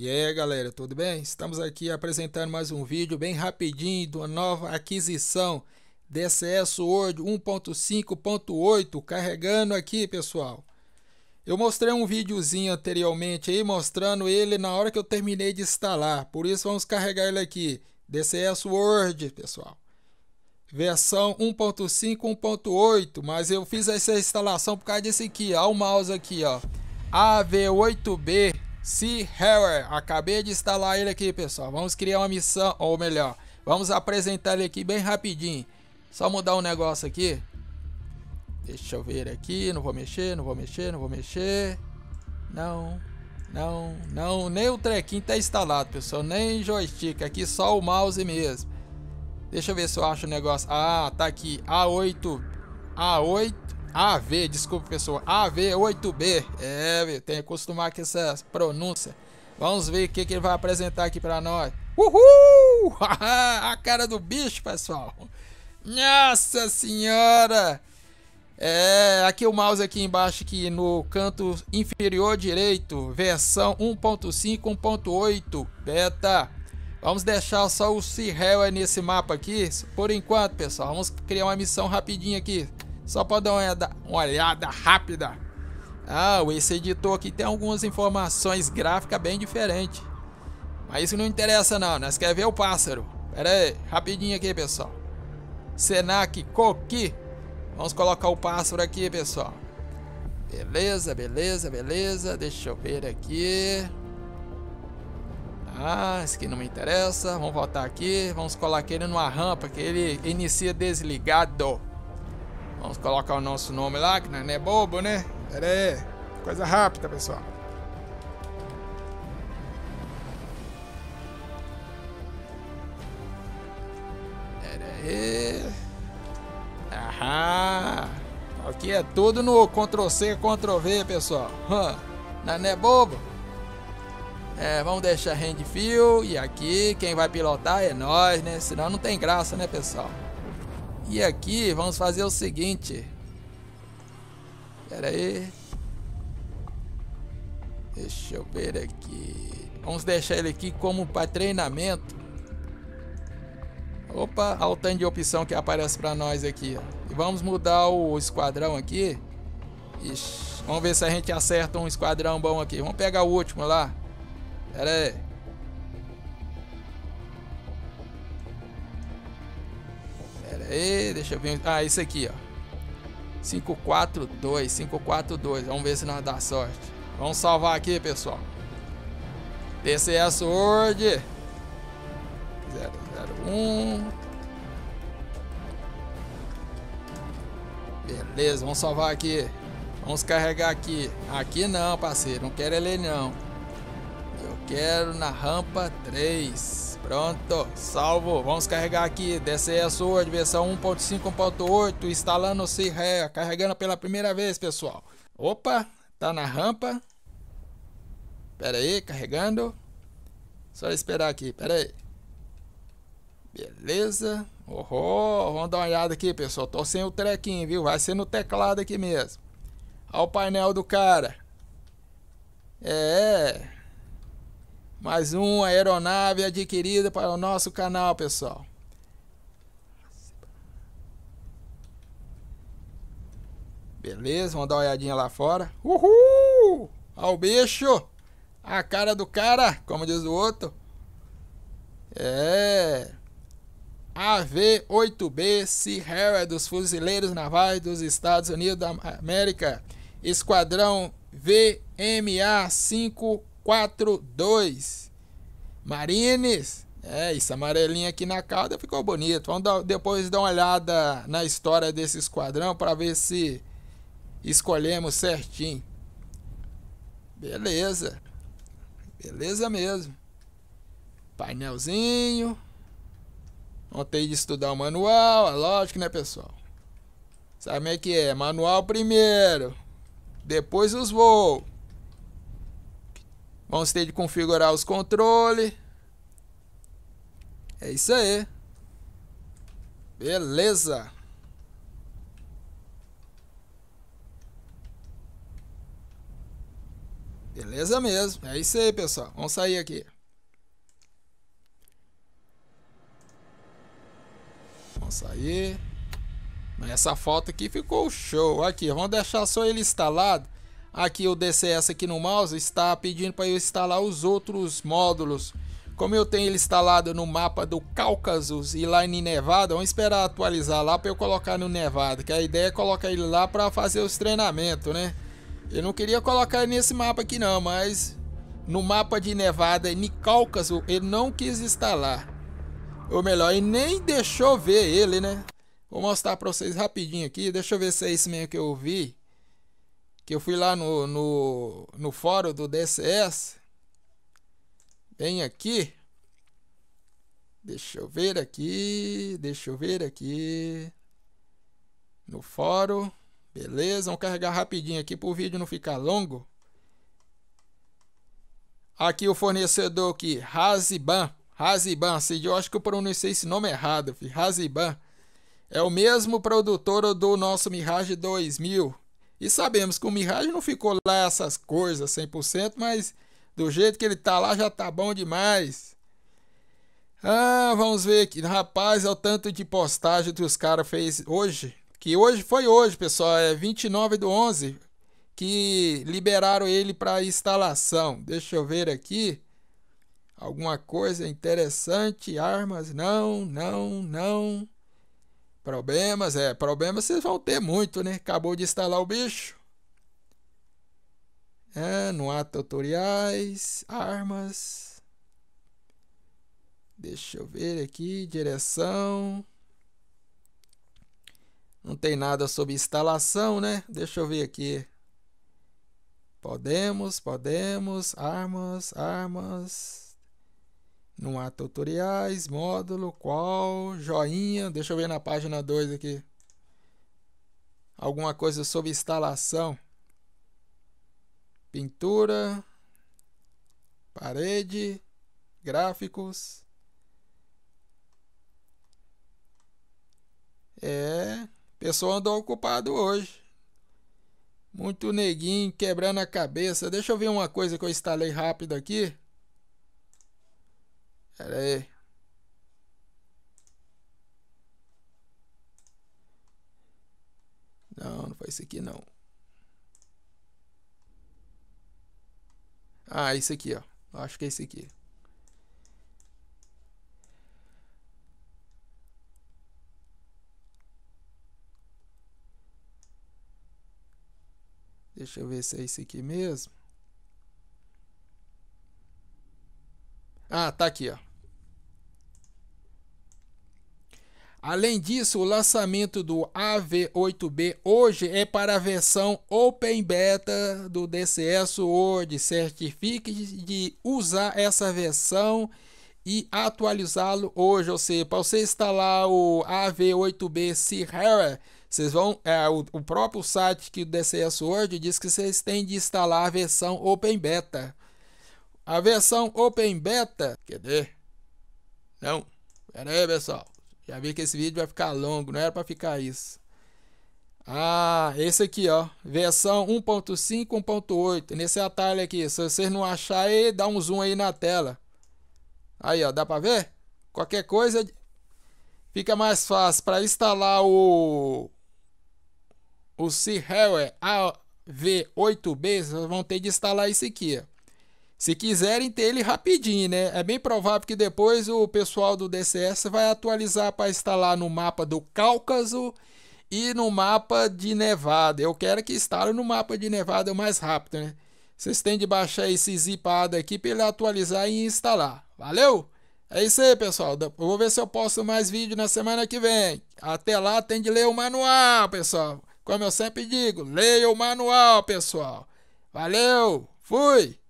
E aí galera, tudo bem? Estamos aqui apresentando mais um vídeo bem rapidinho de uma nova aquisição DCS Word 1.5.8 carregando aqui pessoal Eu mostrei um videozinho anteriormente aí mostrando ele na hora que eu terminei de instalar Por isso vamos carregar ele aqui DCS Word pessoal Versão 1.5, 1.8 Mas eu fiz essa instalação por causa desse aqui ó, o mouse aqui ó AV8B C. hair Acabei de instalar ele aqui, pessoal. Vamos criar uma missão, ou melhor, vamos apresentar ele aqui bem rapidinho. Só mudar um negócio aqui. Deixa eu ver aqui. Não vou mexer, não vou mexer, não vou mexer. Não, não, não. Nem o trequinho tá instalado, pessoal. Nem joystick. Aqui só o mouse mesmo. Deixa eu ver se eu acho o negócio. Ah, tá aqui. A8. A8. AV, desculpa, pessoal, AV8B. É, tenho Tem que acostumar com essa pronúncia. Vamos ver o que, que ele vai apresentar aqui para nós. Uhul! a cara do bicho, pessoal. Nossa senhora! É, aqui o mouse aqui embaixo, aqui no canto inferior direito, versão 1.5, 1.8, beta. Vamos deixar só o Cirrel nesse mapa aqui, por enquanto, pessoal. Vamos criar uma missão rapidinha aqui. Só para dar uma olhada, uma olhada rápida. Ah, esse editor aqui tem algumas informações gráficas bem diferentes. Mas isso não interessa não, nós quer ver o pássaro. Pera aí, rapidinho aqui, pessoal. Senac Coqui. Vamos colocar o pássaro aqui, pessoal. Beleza, beleza, beleza. Deixa eu ver aqui. Ah, isso aqui não me interessa. Vamos voltar aqui. Vamos colocar ele numa rampa que ele inicia desligado. Vamos colocar o nosso nome lá, que não é bobo, né? Pera aí. Coisa rápida, pessoal. Pera aí. Aham. Aqui é tudo no Ctrl-C, Ctrl-V, pessoal. Não é bobo? É, vamos deixar hand feel. E aqui, quem vai pilotar é nós, né? Senão não tem graça, né, pessoal? E aqui vamos fazer o seguinte. Pera aí. Deixa eu ver aqui. Vamos deixar ele aqui como para treinamento. Opa, olha o tanto de opção que aparece para nós aqui. E vamos mudar o esquadrão aqui. Ixi, vamos ver se a gente acerta um esquadrão bom aqui. Vamos pegar o último lá. Pera aí. E deixa eu ver. Ah, isso aqui, ó. 542, 542. Vamos ver se nós dá sorte. Vamos salvar aqui, pessoal. TCS Sword 001. Beleza, vamos salvar aqui. Vamos carregar aqui. Aqui não, parceiro. Não quero ele não. Eu quero na rampa 3. Pronto, salvo. Vamos carregar aqui. DCE a Sword, versão 1.5.8, instalando o c carregando pela primeira vez, pessoal. Opa, tá na rampa. Pera aí, carregando. Só esperar aqui, pera aí. Beleza. Oh, vamos dar uma olhada aqui, pessoal. Tô sem o trequinho, viu? Vai ser no teclado aqui mesmo. Olha o painel do cara. É, mais uma aeronave adquirida para o nosso canal, pessoal. Beleza, vamos dar uma olhadinha lá fora. Uhul! Olha o bicho! A cara do cara, como diz o outro. É. AV-8B Sea Harrier é dos Fuzileiros Navais dos Estados Unidos da América. Esquadrão VMA-5 4-2. Marines. É, isso amarelinho aqui na cauda ficou bonito. Vamos dar, depois dar uma olhada na história desse esquadrão para ver se escolhemos certinho. Beleza. Beleza mesmo. Painelzinho. Não de estudar o manual, é lógico, né, pessoal? Sabe como é que é? Manual primeiro, depois os voos. Vamos ter de configurar os controles. É isso aí. Beleza. Beleza mesmo. É isso aí, pessoal. Vamos sair aqui. Vamos sair. Mas essa foto aqui ficou show. Aqui, vamos deixar só ele instalado aqui o DCS aqui no mouse está pedindo para eu instalar os outros módulos. Como eu tenho ele instalado no mapa do Cáucasus e lá em Nevada, vamos esperar atualizar lá para eu colocar no Nevada, que a ideia é colocar ele lá para fazer os treinamentos, né? Eu não queria colocar nesse mapa aqui não, mas no mapa de Nevada e no Cáucaso ele não quis instalar. Ou melhor, ele nem deixou ver ele, né? Vou mostrar para vocês rapidinho aqui, deixa eu ver se é isso mesmo que eu vi que eu fui lá no, no, no fórum do DCS. vem aqui. Deixa eu ver aqui. Deixa eu ver aqui. No fórum. Beleza, vamos carregar rapidinho aqui para o vídeo não ficar longo. Aqui o fornecedor aqui, Raziban. Raziban, assim, eu acho que eu pronunciei esse nome errado, Raziban. É o mesmo produtor do nosso Mirage 2000. E sabemos que o Mirage não ficou lá essas coisas 100%, mas do jeito que ele tá lá já tá bom demais. Ah, vamos ver aqui. Rapaz, é o tanto de postagem que os caras fez hoje. Que hoje foi hoje, pessoal. É 29 do 11 que liberaram ele para instalação. Deixa eu ver aqui. Alguma coisa interessante. Armas, não, não, não. Problemas, é. Problemas vocês vão ter muito, né? Acabou de instalar o bicho. É, não há tutoriais, armas. Deixa eu ver aqui, direção. Não tem nada sobre instalação, né? Deixa eu ver aqui. Podemos, podemos, armas, armas não há tutoriais, módulo, qual, joinha. Deixa eu ver na página 2 aqui. Alguma coisa sobre instalação. Pintura, parede, gráficos. É, pessoal andou ocupado hoje. Muito neguinho quebrando a cabeça. Deixa eu ver uma coisa que eu instalei rápido aqui. Pera aí. Não, não foi isso aqui não. Ah, isso aqui, ó. Acho que é isso aqui. Deixa eu ver se é isso aqui mesmo. Ah, tá aqui, ó. Além disso, o lançamento do AV8B hoje é para a versão Open Beta do DCS World. Certifique de usar essa versão e atualizá-lo hoje. Ou seja, para você instalar o AV8B Sierra, vocês vão. É, o, o próprio site que o DCS World diz que vocês têm de instalar a versão Open Beta. A versão Open Beta. Cadê? Não. Pera aí, pessoal. Já vi que esse vídeo vai ficar longo, não era para ficar isso. Ah, esse aqui, ó. Versão 1.5, 1.8. Nesse atalho aqui. Se vocês não acharem, dá um zoom aí na tela. Aí, ó. Dá pra ver? Qualquer coisa fica mais fácil. Para instalar o... O Seahawk é AV8B, vocês vão ter de instalar esse aqui, ó. Se quiserem ter ele rapidinho, né? É bem provável que depois o pessoal do DCS vai atualizar para instalar no mapa do Cáucaso e no mapa de Nevada. Eu quero que instale no mapa de Nevada o mais rápido, né? Vocês têm de baixar esse zipado aqui para ele atualizar e instalar. Valeu? É isso aí, pessoal. Eu vou ver se eu posto mais vídeo na semana que vem. Até lá, tem de ler o manual, pessoal. Como eu sempre digo, leia o manual, pessoal. Valeu, fui!